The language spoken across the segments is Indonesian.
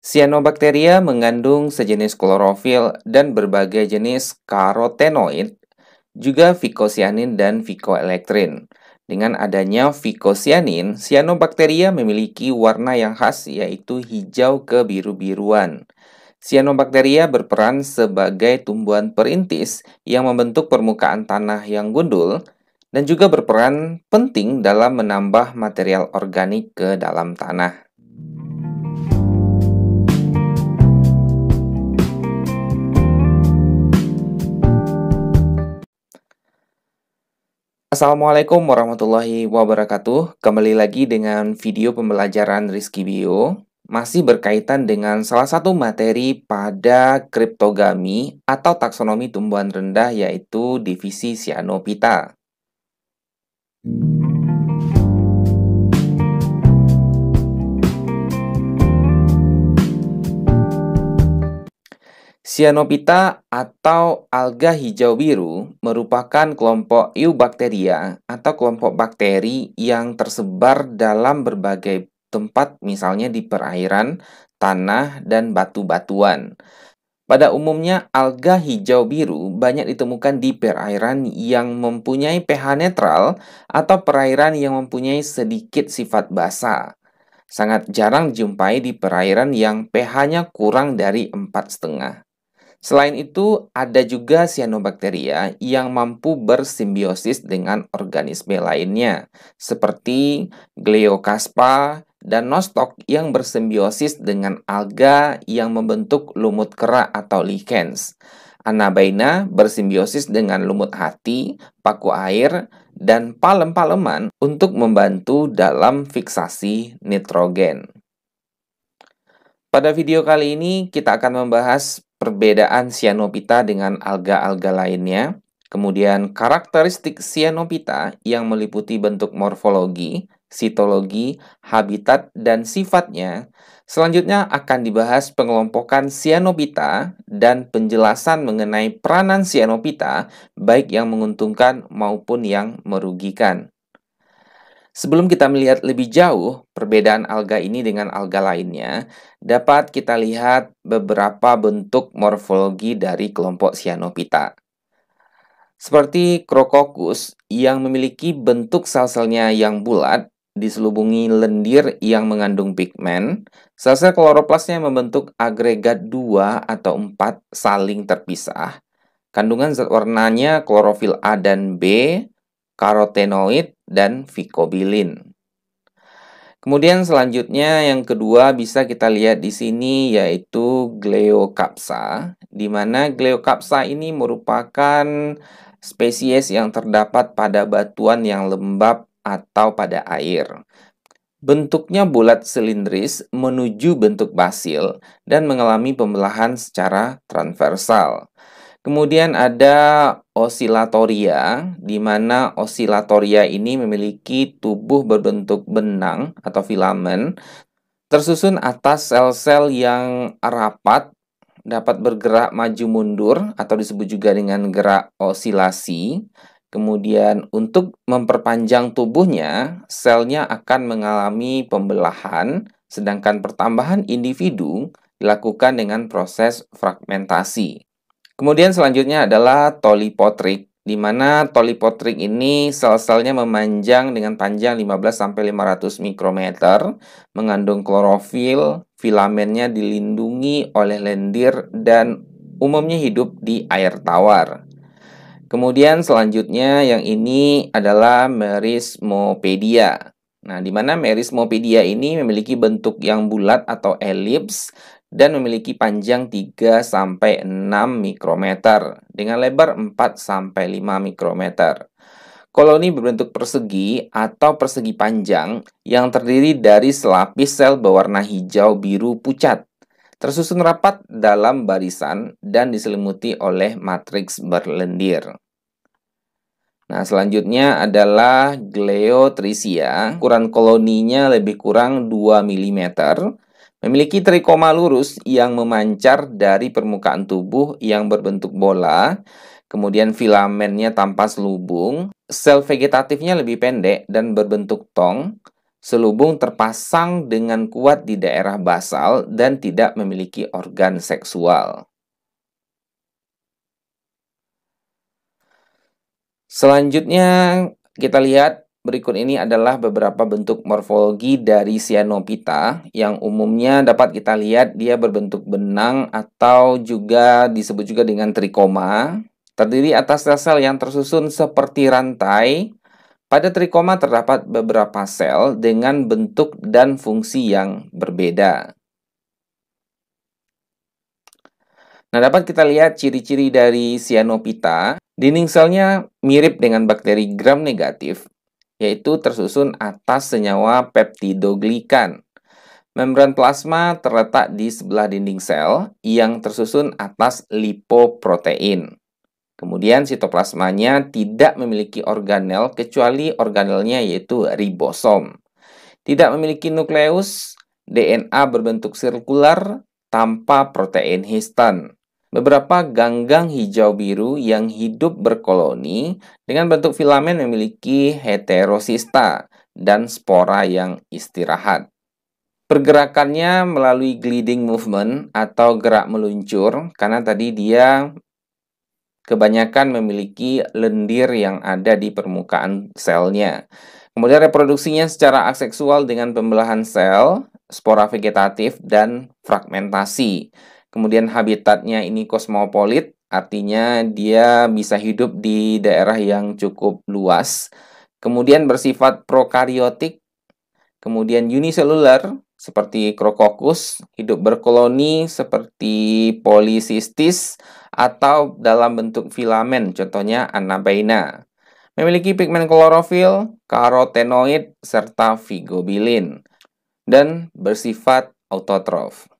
Cyanobacteria mengandung sejenis klorofil dan berbagai jenis karotenoid, juga fikosianin dan fikoelektrin. Dengan adanya fikosianin, cyanobacteria memiliki warna yang khas yaitu hijau kebiru-biruan. Cyanobacteria berperan sebagai tumbuhan perintis yang membentuk permukaan tanah yang gundul dan juga berperan penting dalam menambah material organik ke dalam tanah. Assalamualaikum warahmatullahi wabarakatuh. Kembali lagi dengan video pembelajaran Rizky Bio masih berkaitan dengan salah satu materi pada kriptogami atau taksonomi tumbuhan rendah yaitu divisi Cyanopita. Sianopita atau alga hijau biru merupakan kelompok eubakteria atau kelompok bakteri yang tersebar dalam berbagai tempat misalnya di perairan, tanah, dan batu-batuan. Pada umumnya, alga hijau biru banyak ditemukan di perairan yang mempunyai pH netral atau perairan yang mempunyai sedikit sifat basah. Sangat jarang jumpai di perairan yang pH-nya kurang dari 4,5. Selain itu, ada juga cyanobacteria yang mampu bersimbiosis dengan organisme lainnya, seperti gleokaspa dan Nostoc yang bersimbiosis dengan alga yang membentuk lumut kera atau lichens. Anabaina bersimbiosis dengan lumut hati, paku air, dan palem-paleman untuk membantu dalam fiksasi nitrogen. Pada video kali ini kita akan membahas perbedaan Cyanopita dengan alga-alga lainnya, kemudian karakteristik Cyanopita yang meliputi bentuk morfologi, sitologi, habitat, dan sifatnya. Selanjutnya akan dibahas pengelompokan Cyanopita dan penjelasan mengenai peranan Cyanopita, baik yang menguntungkan maupun yang merugikan. Sebelum kita melihat lebih jauh perbedaan alga ini dengan alga lainnya, dapat kita lihat beberapa bentuk morfologi dari kelompok cyanopita, Seperti Crococcus yang memiliki bentuk sel-selnya yang bulat diselubungi lendir yang mengandung pigmen, sel-sel kloroplasnya membentuk agregat 2 atau 4 saling terpisah. Kandungan zat warnanya klorofil A dan B, karotenoid, dan Vicobilin. Kemudian selanjutnya yang kedua bisa kita lihat di sini yaitu Gleokapsa, di mana Gleokapsa ini merupakan spesies yang terdapat pada batuan yang lembab atau pada air. Bentuknya bulat silindris menuju bentuk basil dan mengalami pembelahan secara transversal. Kemudian ada osilatoria, di mana osilatoria ini memiliki tubuh berbentuk benang atau filamen, tersusun atas sel-sel yang rapat, dapat bergerak maju mundur atau disebut juga dengan gerak osilasi. Kemudian untuk memperpanjang tubuhnya, selnya akan mengalami pembelahan, sedangkan pertambahan individu dilakukan dengan proses fragmentasi. Kemudian selanjutnya adalah tolipotrik, di mana tolipotrik ini sel-selnya memanjang dengan panjang 15-500 mikrometer, mengandung klorofil, filamennya dilindungi oleh lendir dan umumnya hidup di air tawar. Kemudian selanjutnya yang ini adalah merismopedia. Nah, di mana merismopedia ini memiliki bentuk yang bulat atau elips dan memiliki panjang 3 sampai 6 mikrometer dengan lebar 4 sampai 5 mikrometer. Koloni berbentuk persegi atau persegi panjang yang terdiri dari selapis sel berwarna hijau biru pucat, tersusun rapat dalam barisan dan diselimuti oleh matriks berlendir. Nah, selanjutnya adalah Gleotrisia. Ukuran koloninya lebih kurang 2 mm Memiliki trikoma lurus yang memancar dari permukaan tubuh yang berbentuk bola, kemudian filamennya tanpa selubung, sel vegetatifnya lebih pendek dan berbentuk tong, selubung terpasang dengan kuat di daerah basal dan tidak memiliki organ seksual. Selanjutnya kita lihat Berikut ini adalah beberapa bentuk morfologi dari cyanopita yang umumnya dapat kita lihat dia berbentuk benang atau juga disebut juga dengan trikoma. Terdiri atas sel sel yang tersusun seperti rantai. Pada trikoma terdapat beberapa sel dengan bentuk dan fungsi yang berbeda. Nah, dapat kita lihat ciri-ciri dari cyanopita Dinding selnya mirip dengan bakteri gram negatif, yaitu tersusun atas senyawa peptidoglikan. Membran plasma terletak di sebelah dinding sel yang tersusun atas lipoprotein. Kemudian sitoplasmanya tidak memiliki organel kecuali organelnya yaitu ribosom. Tidak memiliki nukleus, DNA berbentuk sirkular tanpa protein histon beberapa ganggang hijau biru yang hidup berkoloni dengan bentuk filamen memiliki heterosista dan spora yang istirahat. Pergerakannya melalui gliding movement atau gerak meluncur karena tadi dia kebanyakan memiliki lendir yang ada di permukaan selnya. Kemudian reproduksinya secara aseksual dengan pembelahan sel, spora vegetatif, dan fragmentasi. Kemudian habitatnya ini kosmopolit, artinya dia bisa hidup di daerah yang cukup luas. Kemudian bersifat prokariotik, kemudian uniseluler seperti krokokus, hidup berkoloni seperti polisistis atau dalam bentuk filamen, contohnya anabaina. Memiliki pigmen klorofil, karotenoid, serta figobilin dan bersifat autotrof.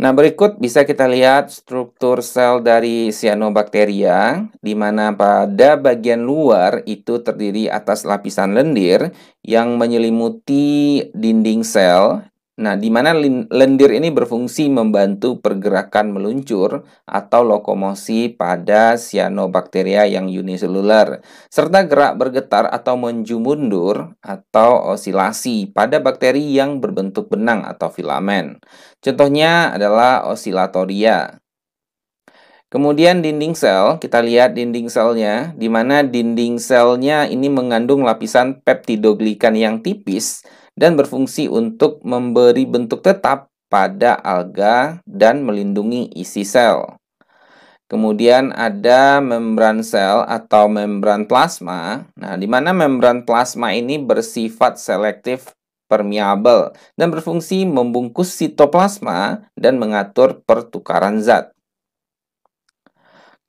Nah, berikut bisa kita lihat struktur sel dari cyanobacteria, di mana pada bagian luar itu terdiri atas lapisan lendir yang menyelimuti dinding sel Nah, di mana lendir ini berfungsi membantu pergerakan meluncur atau lokomosi pada cyanobacteria yang uniseluler serta gerak bergetar atau menjumundur atau osilasi pada bakteri yang berbentuk benang atau filamen. Contohnya adalah osilatoria. Kemudian dinding sel, kita lihat dinding selnya, di mana dinding selnya ini mengandung lapisan peptidoglikan yang tipis dan berfungsi untuk memberi bentuk tetap pada alga dan melindungi isi sel. Kemudian ada membran sel atau membran plasma. Nah, di mana membran plasma ini bersifat selektif permeable dan berfungsi membungkus sitoplasma dan mengatur pertukaran zat.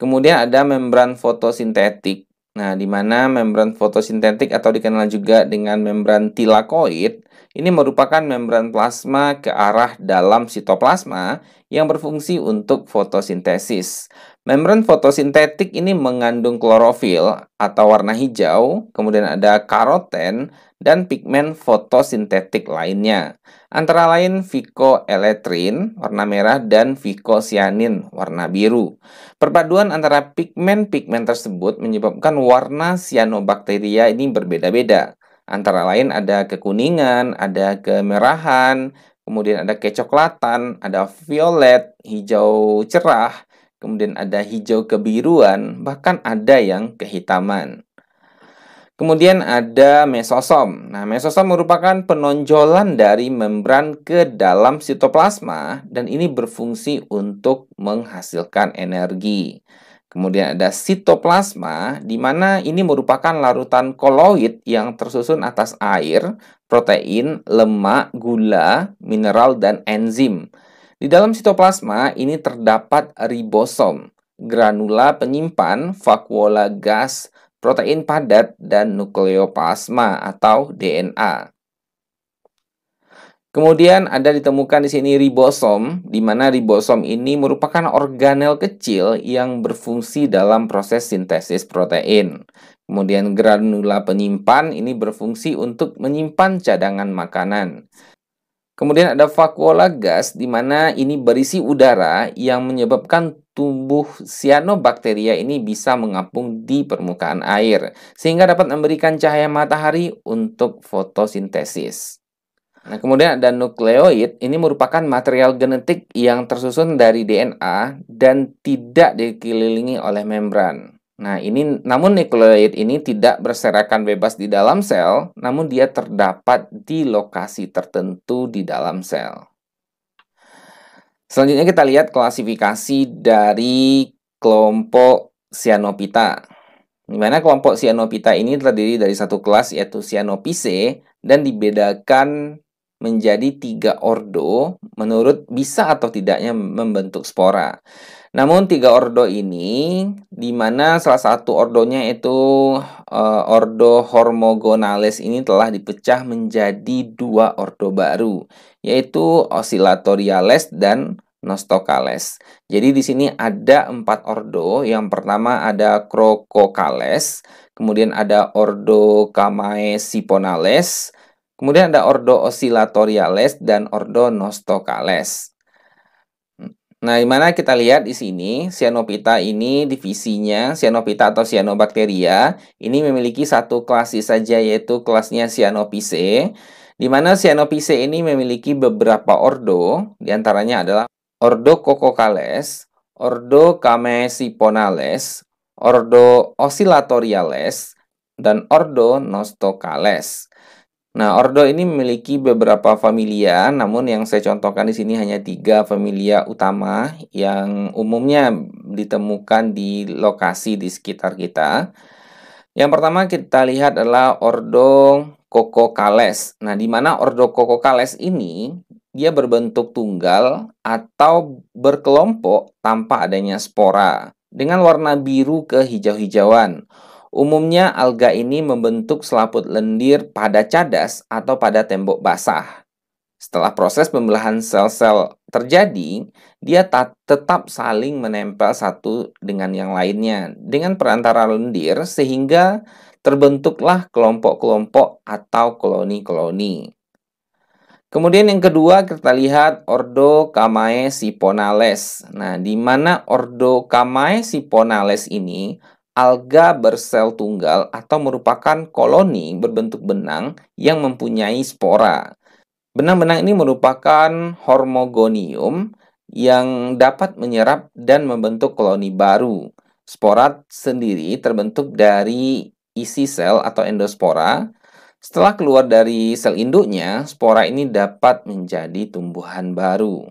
Kemudian ada membran fotosintetik Nah, di mana membran fotosintetik atau dikenal juga dengan membran tilakoid, ini merupakan membran plasma ke arah dalam sitoplasma yang berfungsi untuk fotosintesis. Membran fotosintetik ini mengandung klorofil atau warna hijau, kemudian ada karoten, dan pigmen fotosintetik lainnya. Antara lain vicoeletrin warna merah dan vicocyanin warna biru. Perpaduan antara pigmen-pigmen tersebut menyebabkan warna cyanobacteria ini berbeda-beda. Antara lain ada kekuningan, ada kemerahan, kemudian ada kecoklatan, ada violet, hijau cerah, kemudian ada hijau kebiruan, bahkan ada yang kehitaman. Kemudian ada mesosom. Nah, mesosom merupakan penonjolan dari membran ke dalam sitoplasma dan ini berfungsi untuk menghasilkan energi. Kemudian ada sitoplasma, di mana ini merupakan larutan koloid yang tersusun atas air, protein, lemak, gula, mineral, dan enzim. Di dalam sitoplasma ini terdapat ribosom, granula penyimpan, vakuola gas, protein padat, dan nukleoplasma atau DNA. Kemudian ada ditemukan di sini ribosom, di mana ribosom ini merupakan organel kecil yang berfungsi dalam proses sintesis protein. Kemudian granula penyimpan ini berfungsi untuk menyimpan cadangan makanan. Kemudian ada vakuola gas di mana ini berisi udara yang menyebabkan tumbuh cyanobacteria ini bisa mengapung di permukaan air sehingga dapat memberikan cahaya matahari untuk fotosintesis. Nah, kemudian ada nukleoid, ini merupakan material genetik yang tersusun dari DNA dan tidak dikelilingi oleh membran. Nah, ini namun nukleoid ini tidak berserakan bebas di dalam sel, namun dia terdapat di lokasi tertentu di dalam sel. Selanjutnya kita lihat klasifikasi dari kelompok cyanopita. Di mana kelompok cyanopita ini terdiri dari satu kelas yaitu Cyanopice dan dibedakan menjadi tiga ordo menurut bisa atau tidaknya membentuk spora. Namun tiga ordo ini, di mana salah satu ordonya itu uh, ordo Hormogonales ini telah dipecah menjadi dua ordo baru, yaitu Oscillatoriales dan nostocales. Jadi di sini ada empat ordo. Yang pertama ada Crococales, kemudian ada ordo camaesiponales, kemudian ada ordo Oscillatoriales dan ordo nostocales. Nah, di mana kita lihat di sini, Cyanopita ini divisinya, Cyanopita atau Cyanobacteria, ini memiliki satu klasis saja yaitu kelasnya Cyanopice, di mana Cyanopice ini memiliki beberapa ordo, diantaranya adalah Ordo Cococales, Ordo Camesiponales, Ordo Oscillatoriales, dan Ordo Nostocales. Nah, ordo ini memiliki beberapa familia, namun yang saya contohkan di sini hanya tiga familia utama yang umumnya ditemukan di lokasi di sekitar kita. Yang pertama kita lihat adalah ordo Cococales. Nah, di mana ordo Cococales ini dia berbentuk tunggal atau berkelompok tanpa adanya spora dengan warna biru ke hijau-hijauan. Umumnya alga ini membentuk selaput lendir pada cadas atau pada tembok basah. Setelah proses pembelahan sel-sel terjadi, dia tetap saling menempel satu dengan yang lainnya dengan perantara lendir sehingga terbentuklah kelompok-kelompok atau koloni-koloni. Kemudian yang kedua kita lihat Ordo Kamae Siponales. Nah, di mana Ordo Kamae Siponales ini alga bersel tunggal atau merupakan koloni berbentuk benang yang mempunyai spora. Benang-benang ini merupakan hormogonium yang dapat menyerap dan membentuk koloni baru. Spora sendiri terbentuk dari isi sel atau endospora. Setelah keluar dari sel induknya, spora ini dapat menjadi tumbuhan baru.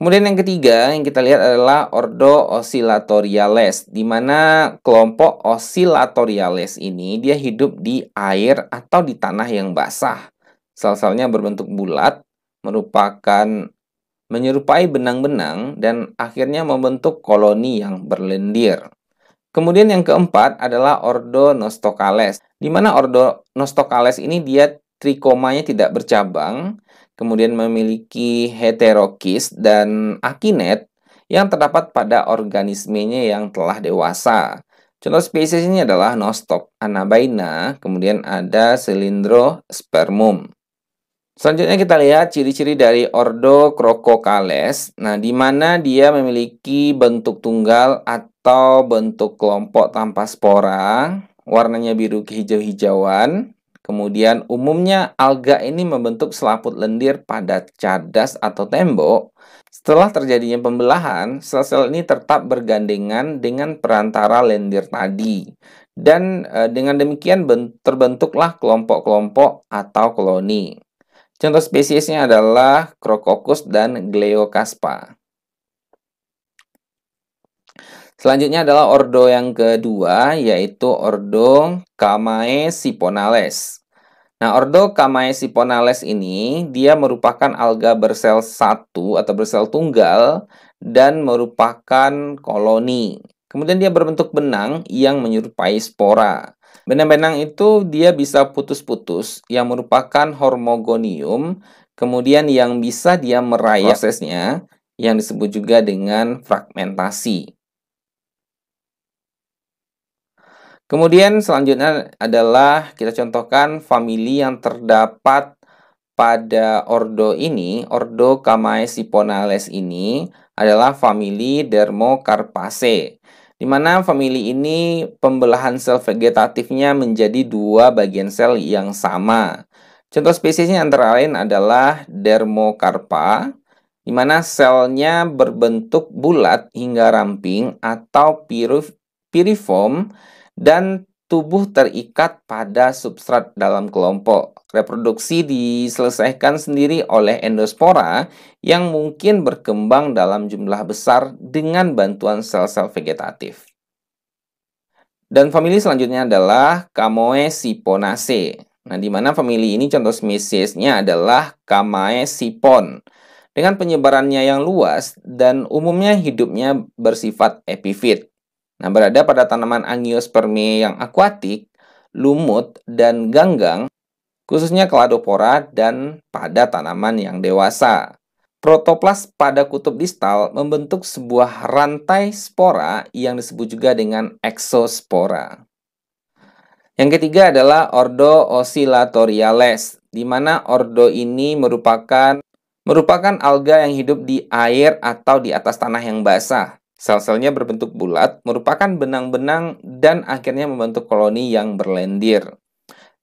Kemudian yang ketiga yang kita lihat adalah Ordo Oscillatoriales, di mana kelompok Oscillatoriales ini dia hidup di air atau di tanah yang basah. Sel-selnya berbentuk bulat, merupakan menyerupai benang-benang dan akhirnya membentuk koloni yang berlendir. Kemudian yang keempat adalah Ordo Nostocales, di mana Ordo Nostocales ini dia trikomanya tidak bercabang, kemudian memiliki heterokis dan akinet yang terdapat pada organismenya yang telah dewasa. Contoh spesies ini adalah nostoc anabaina, kemudian ada Silindro spermum. Selanjutnya kita lihat ciri-ciri dari Ordo Crococales. Nah, di mana dia memiliki bentuk tunggal atau bentuk kelompok tanpa spora, warnanya biru kehijau-hijauan, Kemudian umumnya alga ini membentuk selaput lendir pada cadas atau tembok. Setelah terjadinya pembelahan, sel-sel ini tetap bergandengan dengan perantara lendir tadi. Dan e, dengan demikian terbentuklah kelompok-kelompok atau koloni. Contoh spesiesnya adalah Crococcus dan Gleocaspa. Selanjutnya adalah ordo yang kedua, yaitu ordo Kamae Siponales. Nah, ordo Kamae Siponales ini, dia merupakan alga bersel satu atau bersel tunggal dan merupakan koloni. Kemudian dia berbentuk benang yang menyerupai spora. Benang-benang itu dia bisa putus-putus yang merupakan hormogonium, kemudian yang bisa dia merayap prosesnya yang disebut juga dengan fragmentasi. Kemudian selanjutnya adalah kita contohkan famili yang terdapat pada ordo ini, ordo Siponales ini adalah famili Dermocarpaceae. Di mana famili ini pembelahan sel vegetatifnya menjadi dua bagian sel yang sama. Contoh spesiesnya antara lain adalah Dermocarpa, di mana selnya berbentuk bulat hingga ramping atau piriform dan tubuh terikat pada substrat dalam kelompok. Reproduksi diselesaikan sendiri oleh endospora yang mungkin berkembang dalam jumlah besar dengan bantuan sel-sel vegetatif. Dan famili selanjutnya adalah Camoeciponaceae. Nah, di mana famili ini contoh spesiesnya adalah Kamaecipon. Dengan penyebarannya yang luas dan umumnya hidupnya bersifat epifit. Nah, berada pada tanaman angiospermia yang akuatik, lumut, dan ganggang, khususnya kladopora dan pada tanaman yang dewasa. Protoplas pada kutub distal membentuk sebuah rantai spora yang disebut juga dengan eksospora. Yang ketiga adalah ordo oscillatoriales, di mana ordo ini merupakan merupakan alga yang hidup di air atau di atas tanah yang basah. Sel-selnya berbentuk bulat, merupakan benang-benang dan akhirnya membentuk koloni yang berlendir.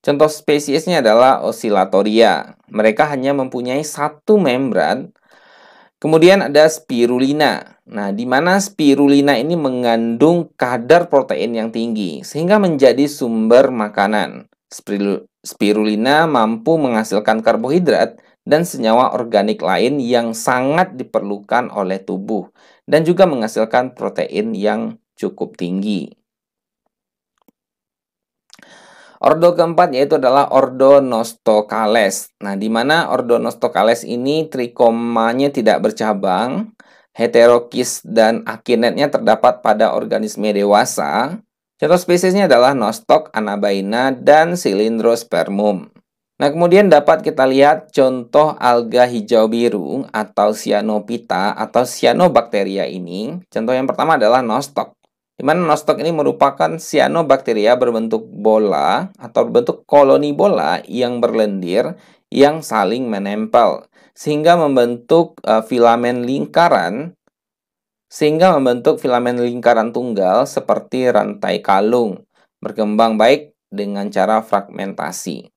Contoh spesiesnya adalah Oscillatoria. Mereka hanya mempunyai satu membran. Kemudian ada spirulina. Nah, di mana spirulina ini mengandung kadar protein yang tinggi sehingga menjadi sumber makanan. Spirulina mampu menghasilkan karbohidrat dan senyawa organik lain yang sangat diperlukan oleh tubuh dan juga menghasilkan protein yang cukup tinggi. Ordo keempat yaitu adalah ordo Nostocales. Nah, di mana ordo Nostocales ini trikomanya tidak bercabang, heterokis dan akinetnya terdapat pada organisme dewasa. Contoh spesiesnya adalah Nostoc anabaina, dan silindrospermum. Nah, kemudian dapat kita lihat contoh alga hijau biru atau cyanopita atau cyanobacteria ini. Contoh yang pertama adalah nostoc. Di mana nostoc ini merupakan cyanobacteria berbentuk bola atau berbentuk koloni bola yang berlendir yang saling menempel sehingga membentuk uh, filamen lingkaran sehingga membentuk filamen lingkaran tunggal seperti rantai kalung berkembang baik dengan cara fragmentasi.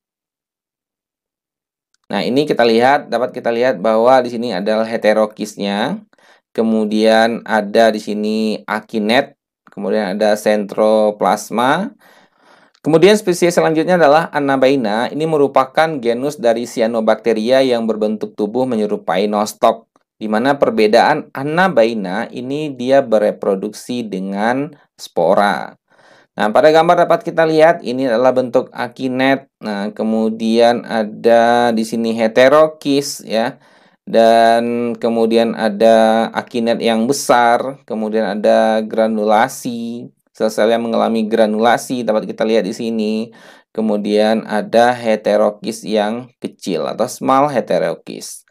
Nah, ini kita lihat, dapat kita lihat bahwa di sini adalah heterokisnya. Kemudian ada di sini akinet, kemudian ada sentroplasma. Kemudian spesies selanjutnya adalah anabaina. Ini merupakan genus dari cyanobacteria yang berbentuk tubuh menyerupai nostoc. Di mana perbedaan anabaina ini dia bereproduksi dengan spora. Nah, pada gambar dapat kita lihat ini adalah bentuk akinet. Nah, kemudian ada di sini heterokis ya. Dan kemudian ada akinet yang besar, kemudian ada granulasi. Sel, -sel yang mengalami granulasi dapat kita lihat di sini. Kemudian ada heterokis yang kecil atau small heterokis.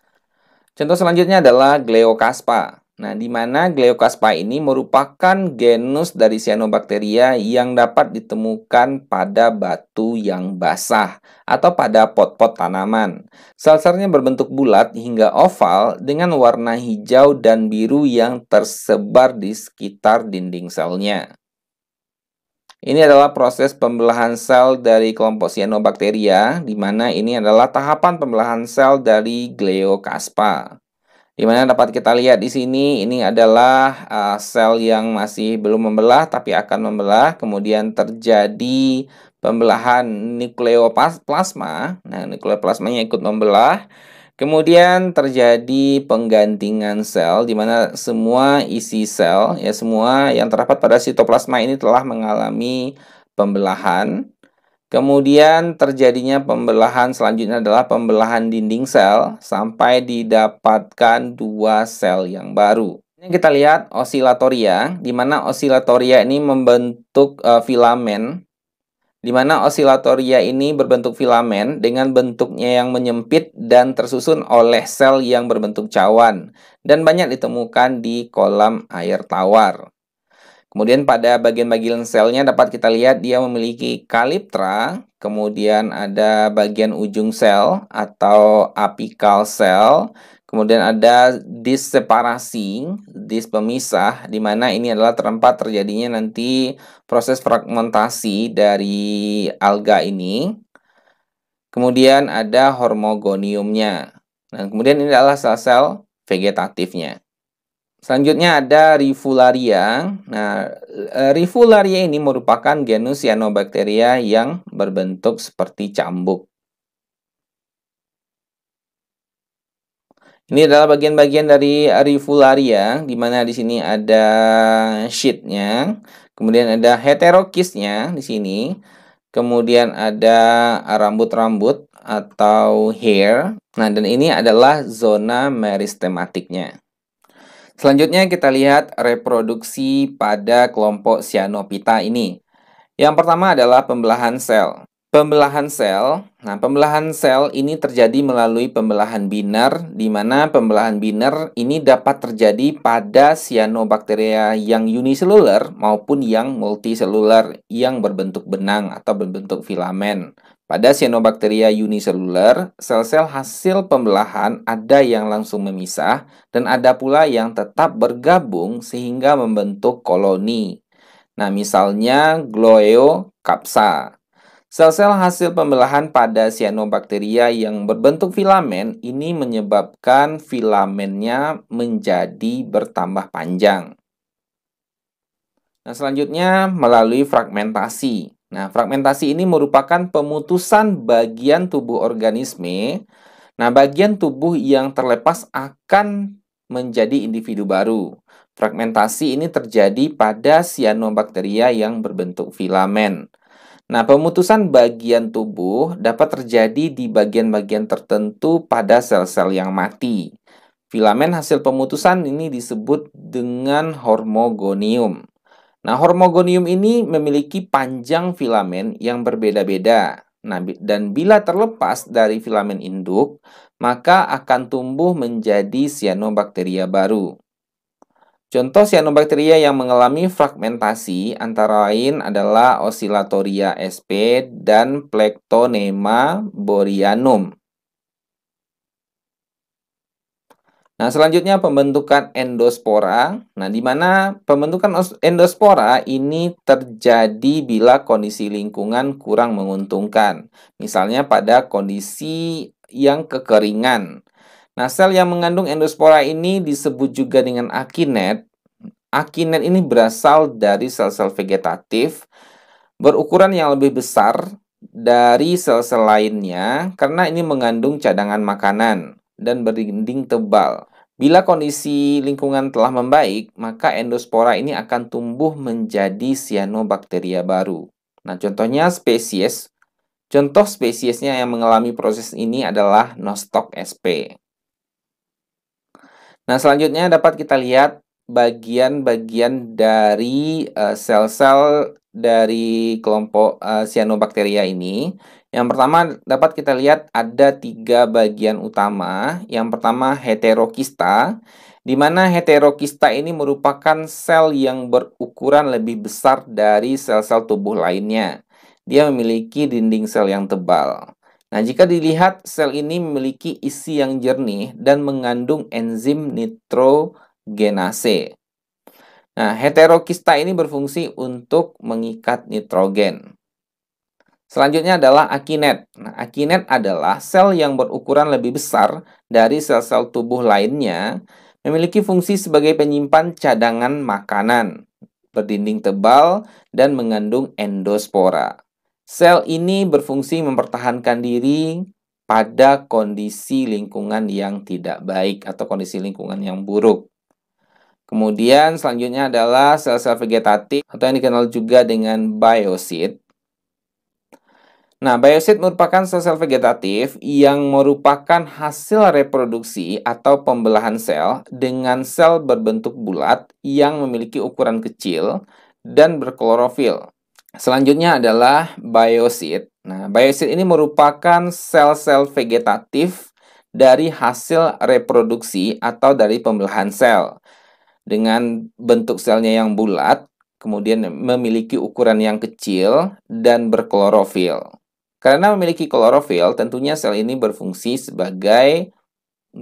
Contoh selanjutnya adalah gleokaspa. Nah, di mana Gleokaspa ini merupakan genus dari cyanobacteria yang dapat ditemukan pada batu yang basah atau pada pot-pot tanaman. Selsernya berbentuk bulat hingga oval dengan warna hijau dan biru yang tersebar di sekitar dinding selnya. Ini adalah proses pembelahan sel dari kelompok cyanobacteria, di mana ini adalah tahapan pembelahan sel dari Gleokaspa. Dimana dapat kita lihat di sini ini adalah uh, sel yang masih belum membelah tapi akan membelah kemudian terjadi pembelahan nukleoplasma. Nah, nukleoplasmanya ikut membelah. Kemudian terjadi penggantingan sel di mana semua isi sel ya semua yang terdapat pada sitoplasma ini telah mengalami pembelahan. Kemudian terjadinya pembelahan selanjutnya adalah pembelahan dinding sel sampai didapatkan dua sel yang baru. Ini kita lihat osilatoria, di mana osilatoria ini membentuk uh, filamen, di mana osilatoria ini berbentuk filamen dengan bentuknya yang menyempit dan tersusun oleh sel yang berbentuk cawan dan banyak ditemukan di kolam air tawar. Kemudian pada bagian bagian selnya dapat kita lihat dia memiliki kaliptra, kemudian ada bagian ujung sel atau apical cell, kemudian ada dis separasi, dis pemisah, di mana ini adalah tempat terjadinya nanti proses fragmentasi dari alga ini. Kemudian ada hormogoniumnya. Dan nah, kemudian ini adalah sel-sel vegetatifnya. Selanjutnya ada Rifularia. Nah, eh, Rifularia ini merupakan genus cyanobacteria yang berbentuk seperti cambuk. Ini adalah bagian-bagian dari Rifularia, di mana di sini ada sheetnya, kemudian ada heterokisnya di sini, kemudian ada rambut-rambut atau hair. Nah, dan ini adalah zona meristematiknya. Selanjutnya kita lihat reproduksi pada kelompok cyanopita ini. Yang pertama adalah pembelahan sel. Pembelahan sel, nah pembelahan sel ini terjadi melalui pembelahan binar, di mana pembelahan binar ini dapat terjadi pada cyanobacteria yang uniseluler maupun yang multiseluler yang berbentuk benang atau berbentuk filamen. Pada cyanobacteria uniseluler, sel-sel hasil pembelahan ada yang langsung memisah dan ada pula yang tetap bergabung sehingga membentuk koloni. Nah, misalnya Gloeocapsa. Sel-sel hasil pembelahan pada cyanobacteria yang berbentuk filamen ini menyebabkan filamennya menjadi bertambah panjang. Nah, selanjutnya melalui fragmentasi. Nah, fragmentasi ini merupakan pemutusan bagian tubuh organisme. Nah, bagian tubuh yang terlepas akan menjadi individu baru. Fragmentasi ini terjadi pada cyanobakteria yang berbentuk filamen. Nah, pemutusan bagian tubuh dapat terjadi di bagian-bagian tertentu pada sel-sel yang mati. Filamen hasil pemutusan ini disebut dengan hormogonium. Nah, hormogonium ini memiliki panjang filamen yang berbeda-beda. Nah, dan bila terlepas dari filamen induk, maka akan tumbuh menjadi cyanobacteria baru. Contoh cyanobacteria yang mengalami fragmentasi antara lain adalah Oscillatoria sp dan Plectonema boreanum. Nah, selanjutnya pembentukan endospora. Nah, di mana pembentukan endospora ini terjadi bila kondisi lingkungan kurang menguntungkan. Misalnya pada kondisi yang kekeringan. Nah, sel yang mengandung endospora ini disebut juga dengan akinet. Akinet ini berasal dari sel-sel vegetatif berukuran yang lebih besar dari sel-sel lainnya karena ini mengandung cadangan makanan dan berdinding tebal. Bila kondisi lingkungan telah membaik, maka endospora ini akan tumbuh menjadi cyanobacteria baru. Nah, contohnya spesies. Contoh spesiesnya yang mengalami proses ini adalah Nostoc sp. Nah, selanjutnya dapat kita lihat bagian-bagian dari eh, sel-sel dari kelompok uh, eh, cyanobacteria ini. Yang pertama dapat kita lihat ada tiga bagian utama. Yang pertama heterokista, di mana heterokista ini merupakan sel yang berukuran lebih besar dari sel-sel tubuh lainnya. Dia memiliki dinding sel yang tebal. Nah, jika dilihat sel ini memiliki isi yang jernih dan mengandung enzim nitrogenase. Nah, heterokista ini berfungsi untuk mengikat nitrogen. Selanjutnya adalah akinet. Nah, akinet adalah sel yang berukuran lebih besar dari sel-sel tubuh lainnya, memiliki fungsi sebagai penyimpan cadangan makanan, berdinding tebal, dan mengandung endospora. Sel ini berfungsi mempertahankan diri pada kondisi lingkungan yang tidak baik atau kondisi lingkungan yang buruk. Kemudian selanjutnya adalah sel-sel vegetatif atau yang dikenal juga dengan biosit. Nah, biosit merupakan sel-sel vegetatif yang merupakan hasil reproduksi atau pembelahan sel dengan sel berbentuk bulat yang memiliki ukuran kecil dan berklorofil. Selanjutnya adalah biosit. Nah, biosit ini merupakan sel-sel vegetatif dari hasil reproduksi atau dari pembelahan sel dengan bentuk selnya yang bulat, kemudian memiliki ukuran yang kecil dan berklorofil. Karena memiliki klorofil, tentunya sel ini berfungsi sebagai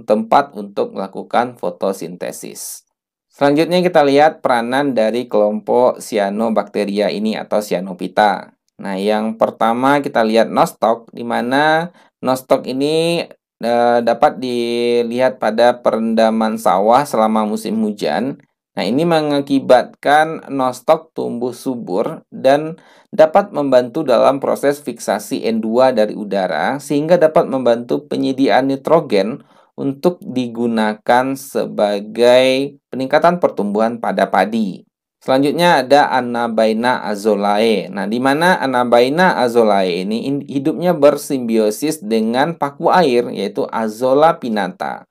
tempat untuk melakukan fotosintesis. Selanjutnya kita lihat peranan dari kelompok cyanobacteria ini atau cyanopita. Nah, yang pertama kita lihat nostoc, di mana nostoc ini Eh, dapat dilihat pada perendaman sawah selama musim hujan. Nah, ini mengakibatkan nostok tumbuh subur dan dapat membantu dalam proses fiksasi N2 dari udara sehingga dapat membantu penyediaan nitrogen untuk digunakan sebagai peningkatan pertumbuhan pada padi. Selanjutnya ada Anabaina azolae. Nah, di mana Anabaina azolae ini hidupnya bersimbiosis dengan paku air yaitu Azola pinata.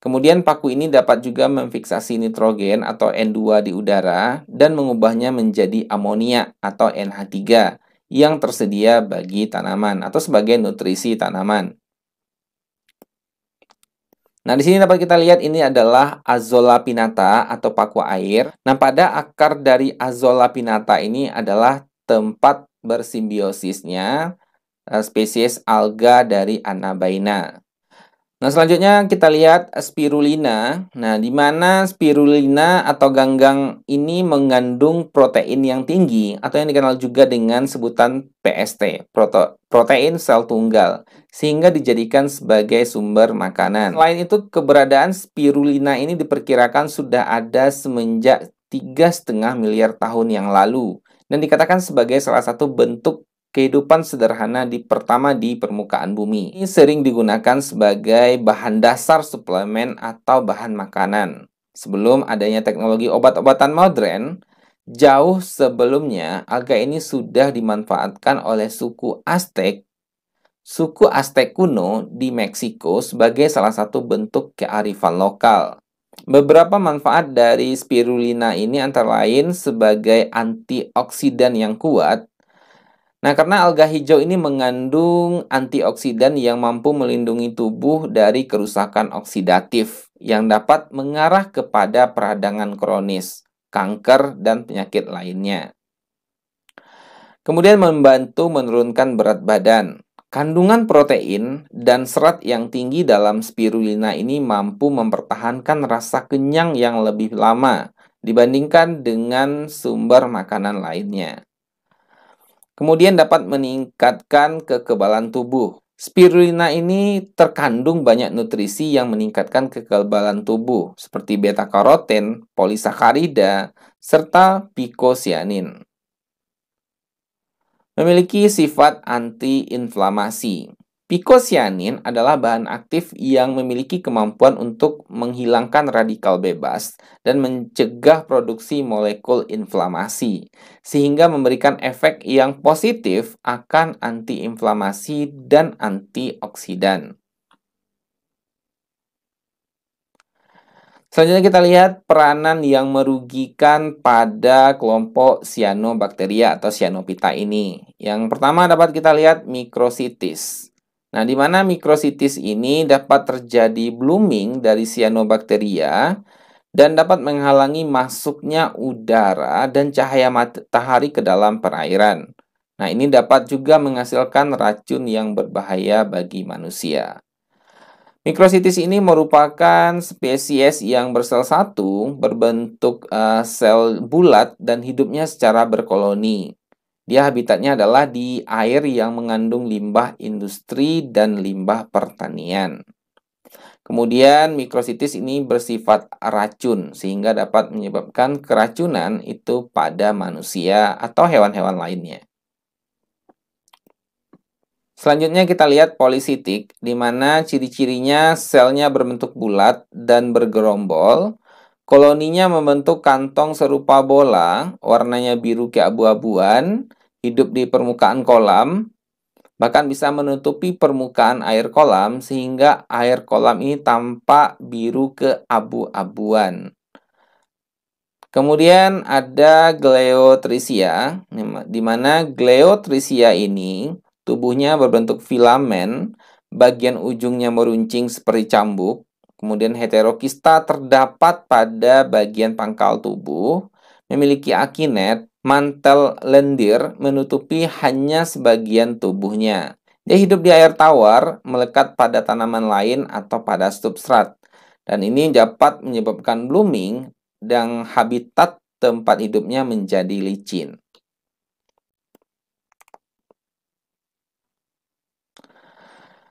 Kemudian paku ini dapat juga memfiksasi nitrogen atau N2 di udara dan mengubahnya menjadi amonia atau NH3 yang tersedia bagi tanaman atau sebagai nutrisi tanaman. Nah, di sini dapat kita lihat ini adalah Azolla pinata atau paku air. Nah, pada akar dari Azolla pinata ini adalah tempat bersimbiosisnya eh, spesies alga dari Anabaina. Nah, selanjutnya kita lihat spirulina. Nah, di mana spirulina atau ganggang ini mengandung protein yang tinggi atau yang dikenal juga dengan sebutan PST, protein sel tunggal, sehingga dijadikan sebagai sumber makanan. Selain itu, keberadaan spirulina ini diperkirakan sudah ada semenjak tiga setengah miliar tahun yang lalu dan dikatakan sebagai salah satu bentuk kehidupan sederhana di pertama di permukaan bumi. Ini sering digunakan sebagai bahan dasar suplemen atau bahan makanan. Sebelum adanya teknologi obat-obatan modern, jauh sebelumnya alga ini sudah dimanfaatkan oleh suku Aztec. Suku Aztec kuno di Meksiko sebagai salah satu bentuk kearifan lokal. Beberapa manfaat dari spirulina ini antara lain sebagai antioksidan yang kuat, Nah, karena alga hijau ini mengandung antioksidan yang mampu melindungi tubuh dari kerusakan oksidatif yang dapat mengarah kepada peradangan kronis, kanker, dan penyakit lainnya. Kemudian membantu menurunkan berat badan. Kandungan protein dan serat yang tinggi dalam spirulina ini mampu mempertahankan rasa kenyang yang lebih lama dibandingkan dengan sumber makanan lainnya. Kemudian dapat meningkatkan kekebalan tubuh. Spirulina ini terkandung banyak nutrisi yang meningkatkan kekebalan tubuh seperti beta karoten, polisakarida, serta picosianin. Memiliki sifat antiinflamasi. Pikosianin adalah bahan aktif yang memiliki kemampuan untuk menghilangkan radikal bebas dan mencegah produksi molekul inflamasi, sehingga memberikan efek yang positif akan antiinflamasi dan antioksidan. Selanjutnya kita lihat peranan yang merugikan pada kelompok cyanobacteria atau cyanopita ini. Yang pertama dapat kita lihat mikrositis. Nah, di mana mikrositis ini dapat terjadi blooming dari cyanobacteria dan dapat menghalangi masuknya udara dan cahaya matahari ke dalam perairan. Nah, ini dapat juga menghasilkan racun yang berbahaya bagi manusia. Mikrositis ini merupakan spesies yang bersel satu, berbentuk uh, sel bulat dan hidupnya secara berkoloni. Dia habitatnya adalah di air yang mengandung limbah industri dan limbah pertanian. Kemudian mikrositis ini bersifat racun sehingga dapat menyebabkan keracunan itu pada manusia atau hewan-hewan lainnya. Selanjutnya kita lihat polisitik, di mana ciri-cirinya selnya berbentuk bulat dan bergerombol, koloninya membentuk kantong serupa bola, warnanya biru keabu-abuan, hidup di permukaan kolam, bahkan bisa menutupi permukaan air kolam sehingga air kolam ini tampak biru ke abu-abuan. Kemudian ada Gleotrisia, di mana Gleotrisia ini tubuhnya berbentuk filamen, bagian ujungnya meruncing seperti cambuk. Kemudian heterokista terdapat pada bagian pangkal tubuh, memiliki akinet mantel lendir menutupi hanya sebagian tubuhnya. Dia hidup di air tawar, melekat pada tanaman lain atau pada substrat. Dan ini dapat menyebabkan blooming dan habitat tempat hidupnya menjadi licin.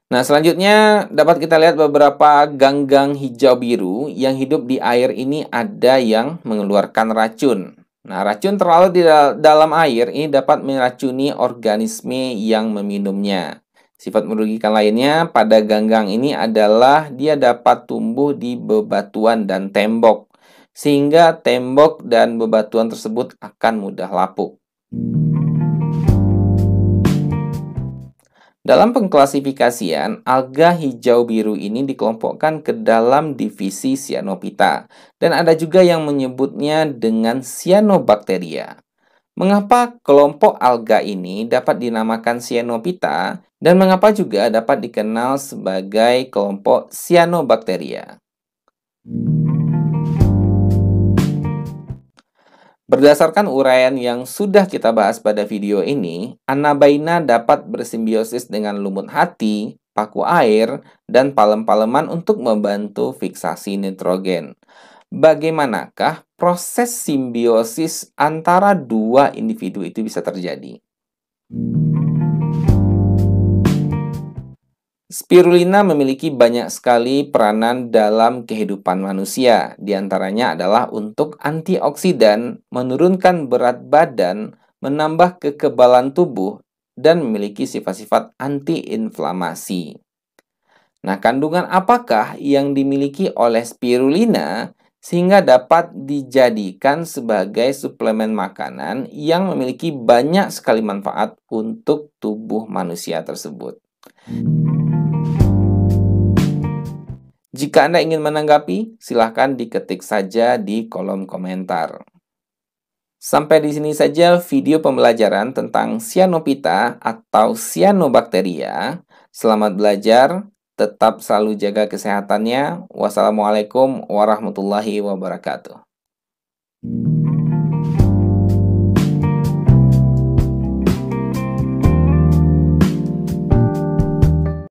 Nah, selanjutnya dapat kita lihat beberapa ganggang hijau biru yang hidup di air ini ada yang mengeluarkan racun. Nah, racun terlalu di dalam air ini dapat meracuni organisme yang meminumnya. Sifat merugikan lainnya pada ganggang ini adalah dia dapat tumbuh di bebatuan dan tembok, sehingga tembok dan bebatuan tersebut akan mudah lapuk. Dalam pengklasifikasian, alga hijau biru ini dikelompokkan ke dalam divisi Cyanopita dan ada juga yang menyebutnya dengan cyanobacteria. Mengapa kelompok alga ini dapat dinamakan Cyanopita dan mengapa juga dapat dikenal sebagai kelompok cyanobacteria? Berdasarkan uraian yang sudah kita bahas pada video ini, anabaina dapat bersimbiosis dengan lumut hati, paku air, dan palem-paleman untuk membantu fiksasi nitrogen. Bagaimanakah proses simbiosis antara dua individu itu bisa terjadi? Spirulina memiliki banyak sekali peranan dalam kehidupan manusia. Di antaranya adalah untuk antioksidan, menurunkan berat badan, menambah kekebalan tubuh, dan memiliki sifat-sifat antiinflamasi. Nah, kandungan apakah yang dimiliki oleh spirulina sehingga dapat dijadikan sebagai suplemen makanan yang memiliki banyak sekali manfaat untuk tubuh manusia tersebut? Jika Anda ingin menanggapi, silahkan diketik saja di kolom komentar. Sampai di sini saja video pembelajaran tentang cyanopita atau cyanobacteria. Selamat belajar, tetap selalu jaga kesehatannya. Wassalamualaikum warahmatullahi wabarakatuh.